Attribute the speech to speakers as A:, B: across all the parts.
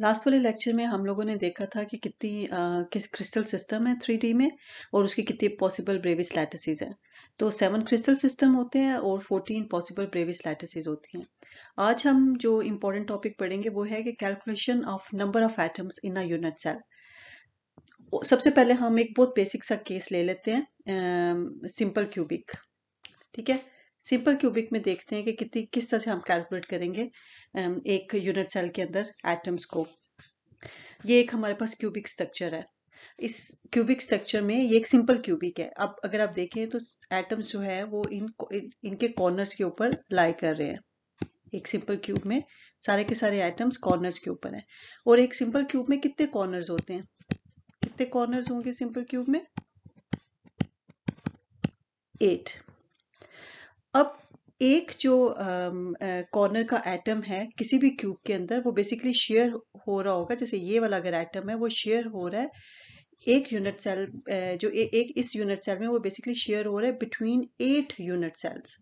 A: Last वाले lecture में हम लोगों ने देखा था कि कितनी किस क्रिस्टल सिस्टम है थ्री में और उसकी कितनी पॉसिबल ब्रेविस लैटिसज है तो सेवन क्रिस्टल सिस्टम होते हैं और फोर्टीन पॉसिबल ब्रेविस लैटिसज होती हैं आज हम जो इम्पोर्टेंट टॉपिक पढ़ेंगे वो है कि calculation of number of atoms in a unit cell सबसे पहले हम एक बहुत बेसिक सा केस ले लेते हैं सिंपल क्यूबिक ठीक है सिंपल क्यूबिक में देखते हैं कि कितनी किस तरह से हम कैलकुलेट करेंगे एक यूनिट सेल के अंदर एटम्स को ये एक हमारे पास क्यूबिक स्ट्रक्चर है इस क्यूबिक स्ट्रक्चर में ये एक सिंपल क्यूबिक है अब अगर आप देखें तो एटम्स जो है वो इन, इन इनके कॉर्नर्स के ऊपर लाई कर रहे हैं एक सिंपल क्यूब में सारे के सारे एटम्स कॉर्नर्स के ऊपर हैं और एक सिंपल क्यूब में कितने कॉर्नर्स होते हैं कितने कॉर्नर्स होंगे सिंपल क्यूब में एट अब एक जो कॉर्नर का एटम है किसी भी क्यूब के अंदर वो बेसिकली शेयर हो रहा होगा जैसे ये वाला अगर एटम है वो शेयर हो रहा है एक यूनिट सेल जो ए, एक इस यूनिट सेल में वो बेसिकली शेयर हो रहा है बिटवीन एट यूनिट सेल्स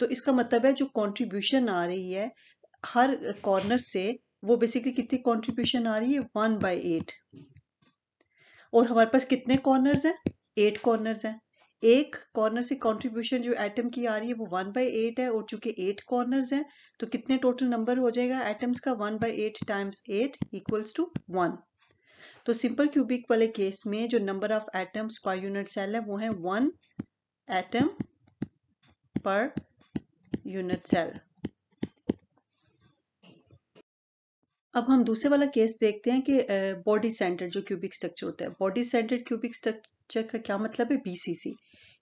A: तो इसका मतलब है जो कंट्रीब्यूशन आ रही है हर कॉर्नर से वो बेसिकली कितनी कंट्रीब्यूशन आ रही है वन बाई एट और हमारे पास कितने कॉर्नर्स हैं एट कॉर्नर्स हैं एक कॉर्नर से कंट्रीब्यूशन जो एटम की आ रही है वो वन बाई एट है और चूंकि एट कॉर्नर हैं तो कितने टोटल नंबर हो जाएगा एटम्स का one by eight times eight equals to one तो सिंपल क्यूबिक वाले केस में जो number of atoms per unit cell है वो है one atom per unit cell अब हम दूसरे वाला केस देखते हैं कि बॉडी सेंटर जो क्यूबिक स्ट्रक्चर होता है बॉडी सेंटर क्यूबिक स्ट्रक्चर का क्या मतलब है बीसीसी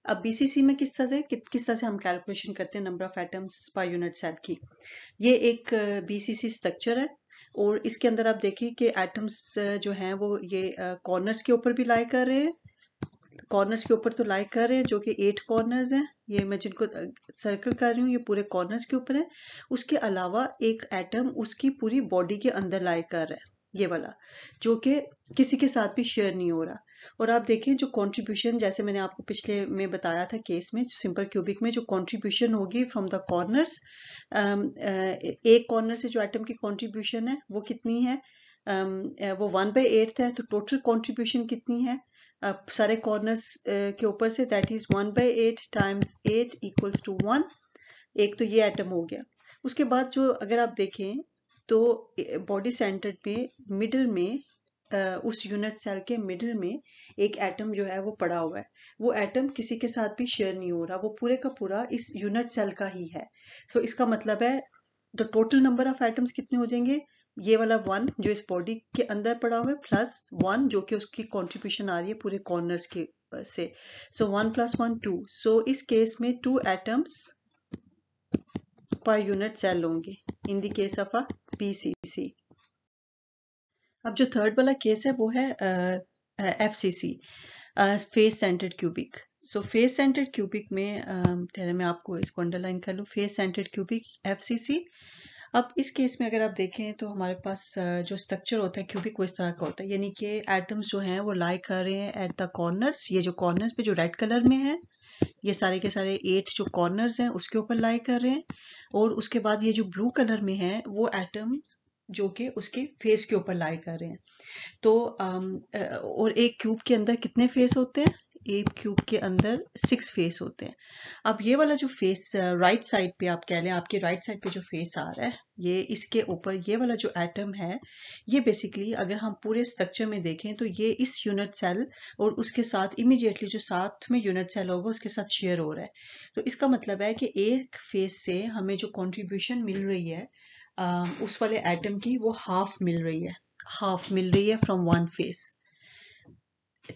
A: अब बीसीसी में किस तरह से किस तरह से हम कैलकुलेशन करते हैं number of atoms per unit cell की ये एक बीसीसी स्ट्रक्चर है और इसके अंदर आप देखिए कि एटम्स जो हैं वो ये कॉर्नर्स के ऊपर भी लाई कर रहे हैं कॉर्नर्स के ऊपर तो लाई कर रहे हैं जो कि एट कॉर्नर्स हैं ये मैं जिनको सर्कल कर रही हूँ ये पूरे कॉर्नर्स के ऊपर है उसके अलावा एक एटम उसकी पूरी बॉडी के अंदर लाई कर रहा है ये वाला जो कि किसी के साथ भी शेयर नहीं हो रहा और आप देखें जो कंट्रीब्यूशन जैसे मैंने आपको पिछले में बताया था केस में सिंपल क्यूबिक में जो कंट्रीब्यूशन होगी फ्रॉम द कॉर्नर्स एक कॉर्नर से जो आइटम की कंट्रीब्यूशन है वो कितनी है um, uh, वो वन बाई एट है तो टोटल कंट्रीब्यूशन कितनी है uh, सारे कॉर्नर्स uh, के ऊपर से that is one by eight times eight equals to one एक तो ये आइटम हो गया उसके बाद जो अगर आप देखें तो बॉडी uh, सेंटर में मिडल में उस यूनिट सेल के मिडल में एक एटम जो है वो पड़ा हुआ है वो एटम किसी के साथ भी शेयर नहीं हो रहा वो पूरे का पूरा इस यूनिट सेल का ही है सो so, इसका मतलब है the total number of atoms कितने हो जाएंगे ये वाला वन जो इस बॉडी के अंदर पड़ा हुआ है प्लस वन जो कि उसकी कॉन्ट्रीब्यूशन आ रही है पूरे कॉर्नर्स के से so one plus one two so इस केस में two atoms per unit cell होंगे in the case of a PC अब जो थर्ड वाला केस है वो है F C C face centred cubic so face centred cubic में uh, मैं आपको इसको अंडरलाइन कर लूँ face centred cubic F C C अब इस केस में अगर आप देखें तो हमारे पास जो स्ट्रक्चर होता है क्यूबिक वो इस तरह का होता है यानी कि एटम्स जो हैं वो लाई कर रहे हैं एट द कॉर्नर्स ये जो कॉर्नर्स पे जो रेड कलर में है ये सारे के सारे एट जो कॉर्नर्स हैं उसके ऊपर लाई कर रहे हैं और उसके बाद ये जो ब्लू कलर में है वो एटम्स जो कि उसके फेस के ऊपर लाई कर रहे हैं तो और एक क्यूब के अंदर कितने फेस होते हैं एक क्यूब के अंदर सिक्स फेस होते हैं अब ये वाला जो फेस राइट साइड पे आप कह लें आपके राइट साइड पे जो फेस आ रहा है ये इसके ऊपर ये वाला जो एटम है ये बेसिकली अगर हम पूरे स्ट्रक्चर में देखें तो ये इस यूनिट सेल और उसके साथ इमिजिएटली जो साथ में यूनिट सेल होगा उसके साथ शेयर हो रहा है तो इसका मतलब है कि एक फेस से हमें जो कॉन्ट्रीब्यूशन मिल रही है Um, उस वाले एटम की वो हाफ मिल रही है हाफ मिल रही है फ्रॉम वन फेस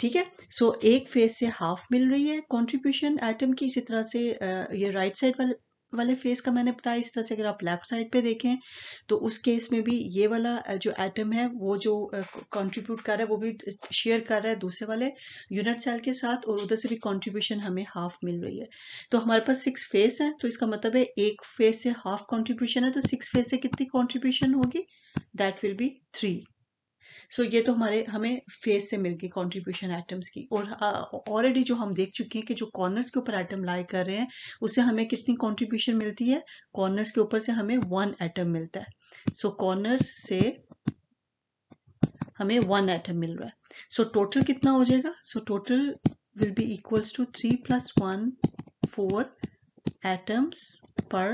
A: ठीक है सो so, एक फेस से हाफ मिल रही है कंट्रीब्यूशन एटम की इसी तरह से uh, ये राइट साइड वाले वाले फेस का मैंने बताया इस तरह से अगर आप लेफ्ट साइड पे देखें तो उस केस में भी ये वाला जो एटम है वो जो कंट्रीब्यूट कर रहा है वो भी शेयर कर रहा है दूसरे वाले यूनिट सेल के साथ और उधर से भी कंट्रीब्यूशन हमें हाफ मिल रही है तो हमारे पास सिक्स फेस है तो इसका मतलब है एक फेस से हाफ कॉन्ट्रीब्यूशन है तो सिक्स फेस से कितनी कॉन्ट्रीब्यूशन होगी that will be three so so, ये तो हमारे हमें फेस से मिल गई कॉन्ट्रीब्यूशन एटम्स की और ऑलरेडी जो हम देख चुके हैं कि जो कॉर्नर्स के ऊपर एटम लाई कर रहे हैं उससे हमें कितनी कॉन्ट्रीब्यूशन मिलती है कॉर्नर्स के ऊपर से हमें वन एटम मिलता है सो so, कॉर्नर्स से हमें वन एटम मिल रहा है सो so, टोटल कितना हो जाएगा so total will be equals to three plus one four atoms per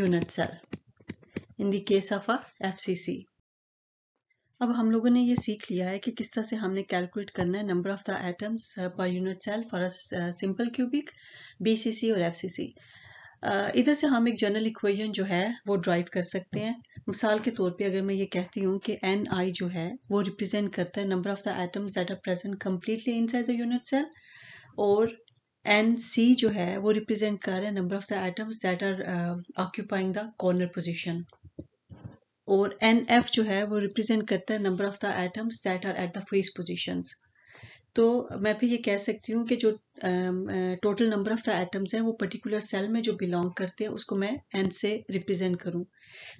A: unit cell in of a F C C अब हम लोगों ने ये सीख लिया है कि किस तरह से हमने कैलकुलेट करना है number of the atoms per unit cell for a simple cubic BCC और एफसीसी uh, इधर से हम एक जनरल इक्वेशन जो है वो ड्राइव कर सकते हैं मिसाल के तौर पे अगर मैं ये कहती हूँ कि एन आई जो है वो रिप्रेजेंट करता है number of the atoms that are present completely inside the unit cell और एन सी जो है वो रिप्रेजेंट कर रहा है number of the atoms that are occupying the corner position और एन एफ जो है वो रिप्रेजेंट करता है number of the atoms that are at the face position तो मैं भी ये कह सकती हूँ कि जो total number of the atoms हैं वो पर्टिकुलर सेल में जो बिलोंग करते हैं उसको मैं एन से रिप्रेजेंट करूँ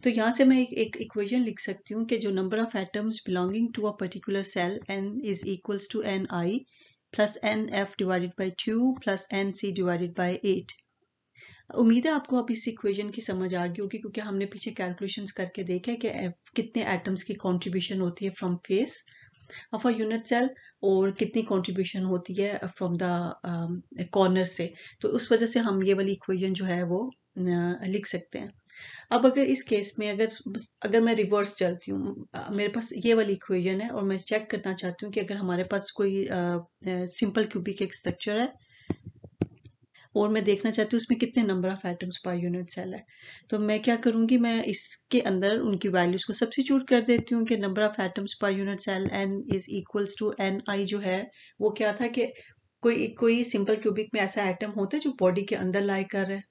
A: तो यहाँ से मैं एक इक्वेशन लिख सकती हूँ कि जो number of atoms belonging to a particular cell N is equals to N I plus N F divided by two plus N C divided by eight उम्मीद है आपको अब इस इक्वेशन की समझ आ गई होगी क्योंकि हमने पीछे कैलकुलेशंस करके देखा है कि कितने एटम्स की कंट्रीब्यूशन होती है from face of a unit cell और कितनी कंट्रीब्यूशन होती है फ्रॉम द कॉर्नर से तो उस वजह से हम ये वाली इक्वेशन जो है वो लिख सकते हैं अब अगर इस केस में अगर अगर मैं रिवर्स चलती हूँ मेरे पास ये वाली इक्वेशन है और मैं चेक करना चाहती हूँ कि अगर हमारे पास कोई सिंपल क्यूबिक एक स्ट्रक्चर है और मैं देखना चाहती हूँ उसमें कितने number of atoms per unit cell है तो मैं क्या करूंगी मैं इसके अंदर उनकी वैल्यूज़ को सब्सिट्यूट कर देती हूँ कि number of atoms per unit cell N is equals to N I जो है वो क्या था कि कोई कोई सिंपल क्यूबिक में ऐसा एटम होता है जो बॉडी के अंदर लाई कर रहा है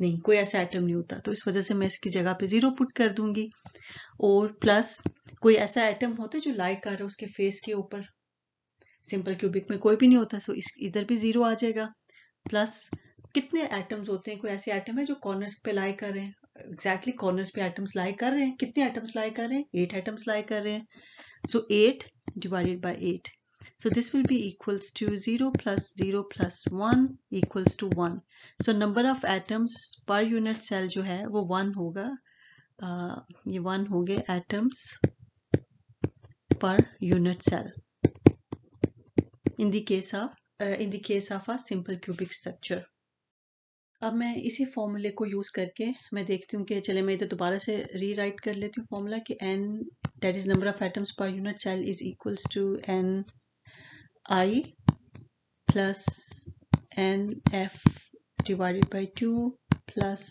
A: नहीं कोई ऐसा एटम नहीं होता तो इस वजह से मैं इसकी जगह पे जीरो पुट कर दूंगी और प्लस कोई ऐसा एटम होता है जो लाइक कर रहा है उसके फेस के ऊपर सिंपल क्यूबिक में कोई भी नहीं होता सो इस इधर भी जीरो आ जाएगा प्लस कितने एटम्स होते हैं कोई ऐसे एटम है जो कॉर्नर्स पे लाई कर रहे हैं एग्जैक्टली कॉर्नर्स पे एटम्स लाई कर रहे हैं कितने एटम्स लाई कर रहे हैं एट एटम्स लाई कर रहे हैं so eight divided by eight so this will be equals to zero plus zero plus one equals to one so number of atoms per unit cell जो है वो one होगा uh, ये हो गए atoms per unit cell in the case of in the case of a simple cubic structure. अब मैं इसी फॉर्मूले को यूज़ करके मैं देखती हूँ कि चले मैं इधर दोबारा से रीराइट कर लेती हूँ फॉर्मूला कि N that is number of atoms per unit cell is equals to N I plus N F divided by two plus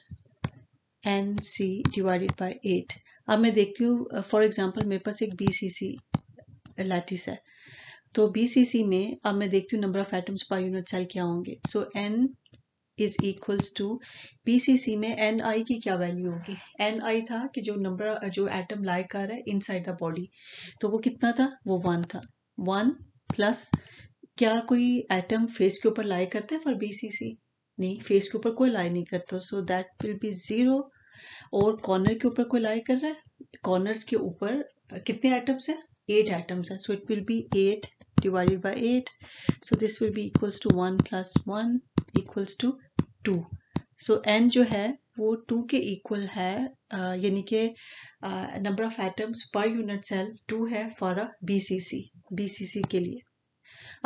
A: N C divided by eight अब मैं देखती हूँ फॉर एग्जांपल मेरे पास एक बी सी सी लैटिस है तो BCC में अब मैं देखती हूँ number of atoms per unit cell क्या होंगे so N is equals to BCC में एन आई की क्या वैल्यू होगी एन आई था कि जो नंबर जो एटम लाइक कर रहा है इन साइड द बॉडी तो वो कितना था वो वन था वन प्लस क्या कोई एटम फेस के ऊपर लाई करता है फॉर बीसीसी नहीं फेस के ऊपर कोई लाई नहीं करता so that will be zero और कॉर्नर के ऊपर कोई लाई कर रहा है कॉर्नर के ऊपर कितने एटम्स है एट एटम्स है so it will be eight divided by 8 so this will be equals to 1 plus 1 equals to 2 so n जो है वो 2 के इक्वल है यानी कि number of atoms per unit cell 2 है फॉर अ बीसीसी बीसीसी के लिए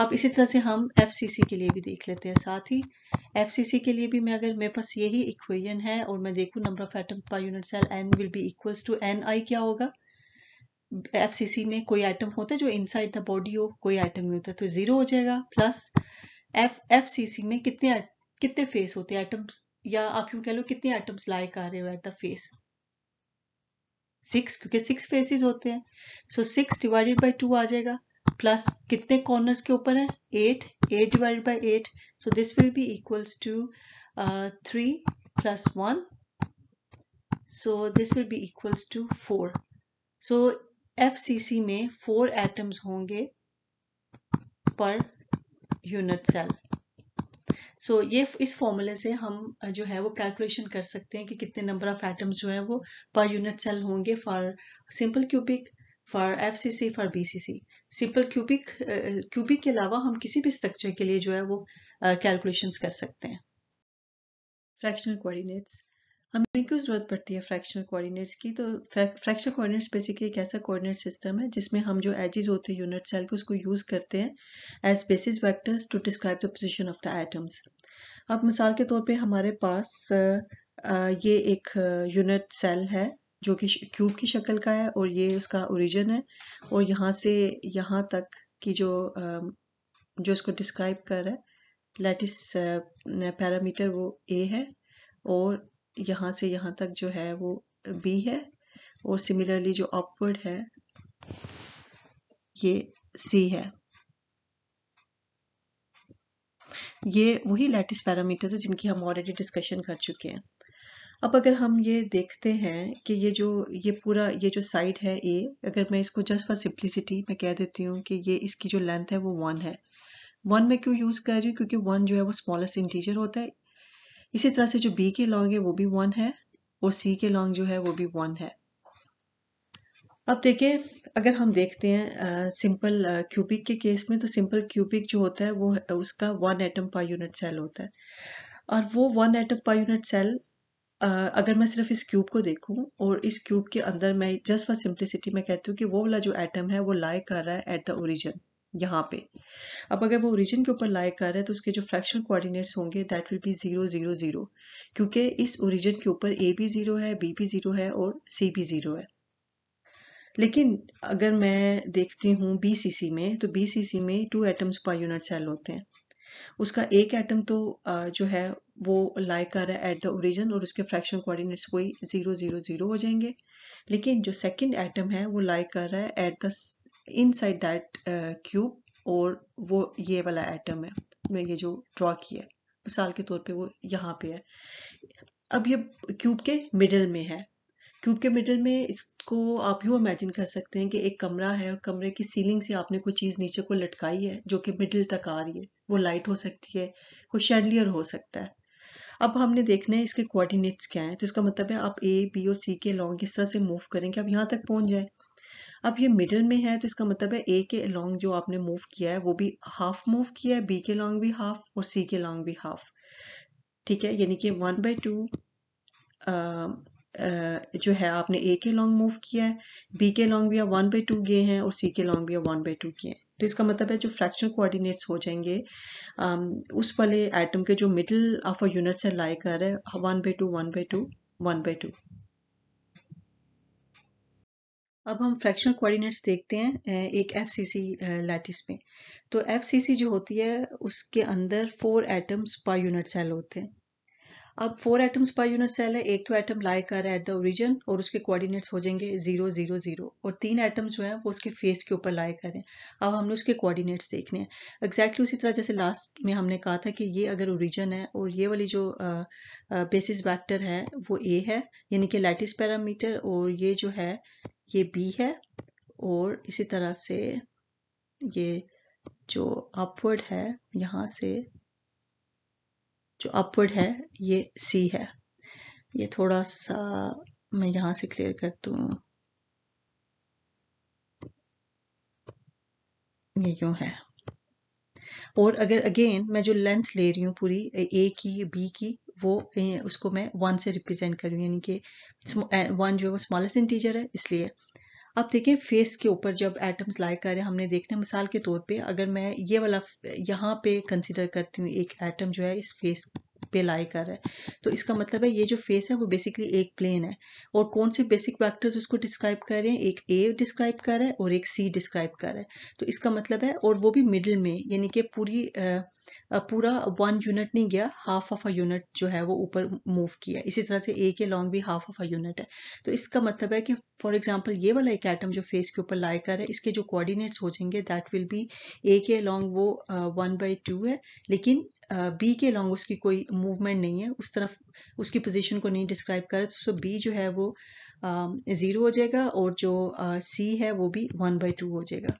A: अब इसी तरह से हम एफसीसी के लिए भी देख लेते हैं साथ ही एफसीसी के लिए भी मैं अगर मेरे पास यही इक्वेशन है और मैं देखूं number of atom per unit cell N will be equals to N I क्या होगा एफ में कोई आइटम होता है जो इनसाइड द बॉडी हो कोई आइटम नहीं होता तो जीरो हो जाएगा प्लस एफ एफ में कितने कितने फेस होते हैं आइटम्स या आप यूं कह लो कितने आइटम्स लाइक आ रहे हो एट द फेस सिक्स क्योंकि सिक्स फेसेस होते हैं so six divided by two आ जाएगा प्लस कितने कॉर्नर्स के ऊपर है eight eight divided by eight so this will be equals to three plus one so this will be equals to four so F में four atoms होंगे per unit cell सो ये इस फॉर्मूले से हम जो है वो कैलकुलेशन कर सकते हैं कि कितने नंबर ऑफ एटम्स जो है वो पर यूनिट सेल होंगे for simple cubic for F C C for B C C simple cubic cubic के अलावा हम किसी भी स्ट्रक्चर के लिए जो है वो कैलकुलेशन uh, कर सकते हैं फ्रैक्शनल कोऑर्डिनेट्स हमें क्यों ज़रूरत पड़ती है फ्रैक्शनल कोऑर्डिनेट्स की तो फ्रैक्शनल कोऑर्डिनेट्स बेसिकली एक ऐसा कोऑर्डिनेट सिस्टम है जिसमें हम जो एजेस होते हैं यूनिट सेल के उसको यूज़ करते हैं as basis vectors to describe the position of the atoms अब मिसाल के तौर पे हमारे पास ये एक यूनिट सेल है जो कि क्यूब की शक्ल का है और ये उसका ओरिजिन है और यहाँ से यहाँ तक की जो जो इसको डिस्क्राइब कर रहा है लेटिस पैरामीटर वो ए है और यहाँ से यहाँ तक जो है वो बी है और सिमिलरली जो अपवर्ड है ये सी है ये वही लैटिस पैरामीटर्स है जिनकी हम ऑलरेडी डिस्कशन कर चुके हैं अब अगर हम ये देखते हैं कि ये जो ये पूरा ये जो साइड है ए अगर मैं इसको जस्ट फॉर सिंप्लिसिटी मैं कह देती हूँ कि ये इसकी जो लेंथ है वो वन है वन में क्यों यूज़ कर रही हूँ क्योंकि वन जो है वो स्मॉलेस्ट इंटीजर होता है इसी तरह से जो बी के लॉन्ग है वो भी वन है और सी के लॉन्ग जो है वो भी वन है अब देखिए अगर हम देखते हैं सिंपल क्यूबिक के केस में तो सिंपल क्यूबिक जो होता है वो उसका one atom per unit cell होता है और वो one atom per unit cell अगर मैं सिर्फ इस क्यूब को देखूं और इस क्यूब के अंदर मैं जस्ट फॉर सिंप्लिसिटी में कहती हूँ कि वो वाला जो एटम है वो लाई कर रहा है एट द ओरिजिन यहाँ पे अब अगर वो ओरिजिन के ऊपर लाइक कर रहा है तो उसके जो फ्रैक्शनल कोऑर्डिनेट्स होंगे that will be zero zero zero क्योंकि इस ओरिजिन के ऊपर ए भी जीरो है बी भी जीरो है और सी भी जीरो है लेकिन अगर मैं देखती हूँ बीसीसी में तो बीसीसी में two atoms per unit cell होते हैं उसका एक एटम तो जो है वो लाइक कर रहा है एट द ओरिजिन और उसके फ्रैक्शन कोऑर्डिनेट्स वही जीरो जीरो जीरो हो जाएंगे लेकिन जो सेकंड एटम है वो लाइक कर रहा है at the inside that cube और वो ये वाला एटम है मैं ये जो ड्रॉ किया मिसाल के तौर पे वो यहाँ पे है अब ये क्यूब के मिडल में है क्यूब के मिडल में इसको आप यू इमेजिन कर सकते हैं कि एक कमरा है और कमरे की सीलिंग से आपने कोई चीज़ नीचे को लटकाई है जो कि मिडल तक आ रही है वो लाइट हो सकती है कोई शेडलियर हो सकता है अब हमने देखना है इसके कोऑर्डिनेट्स क्या हैं तो इसका मतलब है आप ए बी और सी के लॉन्ग इस तरह से मूव करें कि आप यहाँ तक पहुंच जाएं अब ये मिडल में है तो इसका मतलब है ए के लॉन्ग जो आपने मूव किया है वो भी हाफ मूव किया है बी के लॉन्ग भी हाफ और सी के लॉन्ग भी हाफ ठीक है यानी कि वन बाई टू जो है आपने ए के लॉन्ग मूव किया है बी के लॉन्ग भी आप वन बाई टू गए हैं और सी के लॉन्ग भी आप वन बाई टू किए हैं तो इसका मतलब है जो फ्रैक्शन कोऑर्डिनेट्स हो जाएंगे उस वाले एटम के जो मिडिल ऑफ अ है लाइक लाई कर है one by two one by two one by two अब हम फ्रैक्शनल कोऑर्डिनेट्स देखते हैं एक एफ सी सी लैटिस में तो एफ सी सी जो होती है उसके अंदर four atoms per unit cell होते हैं अब four atoms per unit cell है एक तो एटम लाइक कर रहा है एट द ओरिजिन और उसके कोऑर्डिनेट्स हो जाएंगे जीरो जीरो जीरो और तीन एटम्स जो हैं वो उसके फेस के ऊपर लाइक कर रहे हैं अब हमने उसके कोऑर्डिनेट्स देखने हैं एग्जैक्टली exactly उसी तरह जैसे लास्ट में हमने कहा था कि ये अगर ओरिजिन है और ये वाली जो बेसिस वैक्टर है वो ए है यानी कि लैटिस पैरामीटर और ये जो है ये बी है और इसी तरह से ये जो अपवर्ड है यहां से जो अपवर्ड है ये सी है ये थोड़ा सा मैं यहां से क्लियर कर दू ये है और अगर अगेन मैं जो लेंथ ले रही हूं पूरी ए की बी की वो उसको मैं वन से रिप्रेजेंट करूँ यानी कि वन जो है वो स्मॉलेस्ट इंटीजर है इसलिए अब देखें फेस के ऊपर जब एटम्स कर रहे हमने देखना मिसाल के तौर पे अगर मैं ये वाला यहाँ पे कंसिडर करती हूँ एक एटम जो है इस फेस पे लाई कर रहा है तो इसका मतलब है ये जो फेस है वो बेसिकली एक प्लेन है और कौन से बेसिक फैक्टर्स उसको डिस्क्राइब कर रहे हैं एक ए डिस्क्राइब कर रहा है और एक सी डिस्क्राइब कर रहा है तो इसका मतलब है और वो भी मिडिल में यानी कि पूरी आ, पूरा वन यूनिट नहीं गया हाफ ऑफ अ यूनिट जो है वो ऊपर मूव किया इसी तरह से ए के लॉन्ग भी हाफ ऑफ अ यूनिट है तो इसका मतलब है कि फॉर एग्जाम्पल ये वाला एक एटम जो फेस के ऊपर लाइकर कर है इसके जो कोऑर्डिनेट्स हो जाएंगे दैट विल बी ए के लॉन्ग वो वन बाई टू है लेकिन बी uh, के लॉन्ग उसकी कोई मूवमेंट नहीं है उस तरफ उसकी पोजिशन को नहीं डिस्क्राइब करे तो सो बी जो है वो ज़ीरो uh, हो जाएगा और जो सी uh, है वो भी वन बाई टू हो जाएगा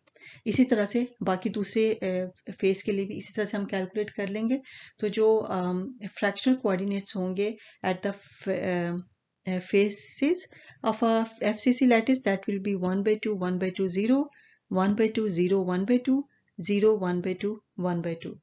A: इसी तरह से बाकी दूसरे फेस के लिए भी इसी तरह से हम कैलकुलेट कर लेंगे तो जो फ्रैक्शनल कोऑर्डिनेट्स होंगे at the faces of F C C lattice that will be one by two one by two zero one by two zero one by two zero one by two one by to